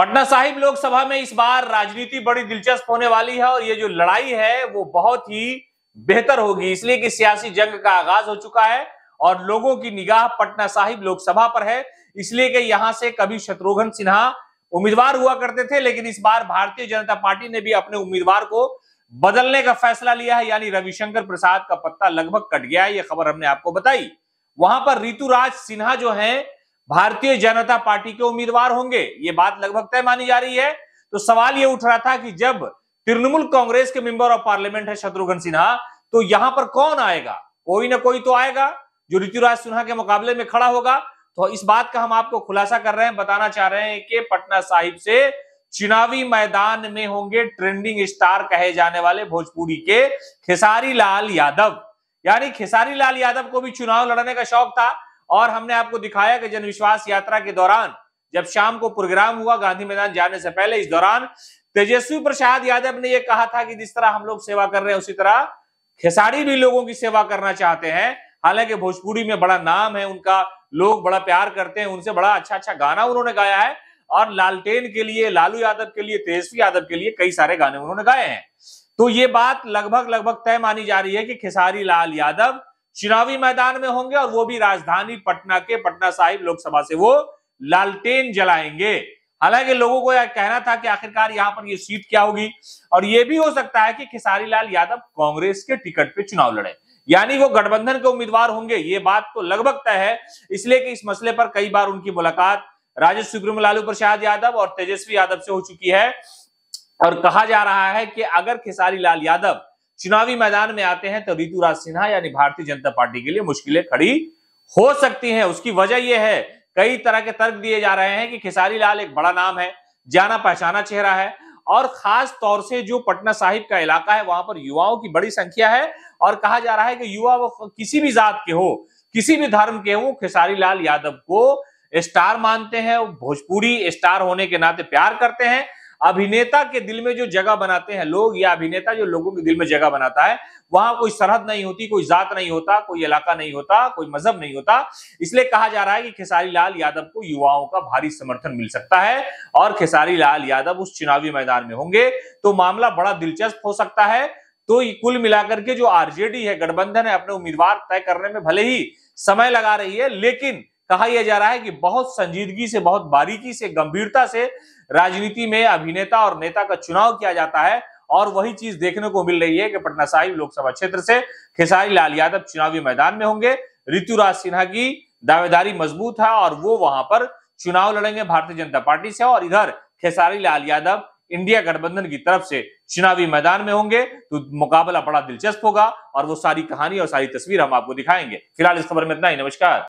पटना साहिब लोकसभा में इस बार राजनीति बड़ी दिलचस्प होने वाली है और ये जो लड़ाई है वो बहुत ही बेहतर होगी इसलिए कि सियासी जंग का आगाज हो चुका है और लोगों की निगाह पटना साहिब लोकसभा पर है इसलिए कि यहां से कभी शत्रुघ्न सिन्हा उम्मीदवार हुआ करते थे लेकिन इस बार भारतीय जनता पार्टी ने भी अपने उम्मीदवार को बदलने का फैसला लिया है यानी रविशंकर प्रसाद का पत्ता लगभग कट गया है यह खबर हमने आपको बताई वहां पर ऋतुराज सिन्हा जो है भारतीय जनता पार्टी के उम्मीदवार होंगे ये बात लगभग तय मानी जा रही है तो सवाल ये उठ रहा था कि जब तृणमूल कांग्रेस के मेंबर ऑफ पार्लियामेंट है शत्रुघ्न सिन्हा तो यहां पर कौन आएगा कोई ना कोई तो आएगा जो ऋतुराज सिन्हा के मुकाबले में खड़ा होगा तो इस बात का हम आपको खुलासा कर रहे हैं बताना चाह रहे हैं कि पटना साहिब से चुनावी मैदान में होंगे ट्रेंडिंग स्टार कहे जाने वाले भोजपुरी के खेसारी लाल यादव यानी खेसारी लाल यादव को भी चुनाव लड़ने का शौक था और हमने आपको दिखाया कि जनविश्वास यात्रा के दौरान जब शाम को प्रोग्राम हुआ गांधी मैदान जाने से पहले इस दौरान तेजस्वी प्रसाद यादव ने यह कहा था कि जिस तरह हम लोग सेवा कर रहे हैं उसी तरह खेसारी भी लोगों की सेवा करना चाहते हैं हालांकि भोजपुरी में बड़ा नाम है उनका लोग बड़ा प्यार करते हैं उनसे बड़ा अच्छा अच्छा गाना उन्होंने गाया है और लालटेन के लिए लालू यादव के लिए तेजस्वी यादव के लिए कई सारे गाने उन्होंने गाए हैं तो ये बात लगभग लगभग तय मानी जा रही है कि खेसारी लाल यादव चुनावी मैदान में होंगे और वो भी राजधानी पटना के पटना साहिब लोकसभा से वो लालटेन जलाएंगे हालांकि लोगों को यह कहना था कि आखिरकार यहां पर ये सीट क्या होगी और ये भी हो सकता है कि खेसारी लाल यादव कांग्रेस के टिकट पे चुनाव लड़े यानी वो गठबंधन के उम्मीदवार होंगे ये बात तो लगभग तय है इसलिए कि इस मसले पर कई बार उनकी मुलाकात राजेश सुब्रम लालू प्रसाद यादव और तेजस्वी यादव से हो चुकी है और कहा जा रहा है कि अगर खेसारी लाल यादव चुनावी मैदान में आते हैं तो ऋतुराज सिन्हा यानी भारतीय जनता पार्टी के लिए मुश्किलें खड़ी हो सकती हैं उसकी वजह यह है कई तरह के तर्क दिए जा रहे हैं कि खेसारी लाल एक बड़ा नाम है जाना पहचाना चेहरा है और खास तौर से जो पटना साहिब का इलाका है वहां पर युवाओं की बड़ी संख्या है और कहा जा रहा है कि युवा वो किसी भी जात के हो किसी भी धर्म के हो खेसारी लाल यादव को स्टार मानते हैं भोजपुरी स्टार होने के नाते प्यार करते हैं अभिनेता के दिल में जो जगह बनाते हैं लोग या अभिनेता जो लोगों के दिल में जगह बनाता है वहां कोई सरहद नहीं होती कोई जात नहीं होता कोई इलाका नहीं होता कोई मजहब नहीं होता इसलिए कहा जा रहा है कि खेसारी लाल यादव को युवाओं का भारी समर्थन मिल सकता है और खेसारी लाल यादव उस चुनावी मैदान में होंगे तो मामला बड़ा दिलचस्प हो सकता है तो कुल मिलाकर के जो आरजेडी है गठबंधन है अपने उम्मीदवार तय करने में भले ही समय लगा रही है लेकिन कहा यह जा रहा है कि बहुत संजीदगी से बहुत बारीकी से गंभीरता से राजनीति में अभिनेता और नेता का चुनाव किया जाता है और वही चीज देखने को मिल रही है कि पटना साहिब लोकसभा क्षेत्र से खेसारी लाल यादव चुनावी मैदान में होंगे ऋतुराज सिन्हा की दावेदारी मजबूत है और वो वहां पर चुनाव लड़ेंगे भारतीय जनता पार्टी से और इधर खेसारी लाल यादव इंडिया गठबंधन की तरफ से चुनावी मैदान में होंगे तो मुकाबला बड़ा दिलचस्प होगा और वो सारी कहानी और सारी तस्वीर हम आपको दिखाएंगे फिलहाल इस खबर में इतना ही नमस्कार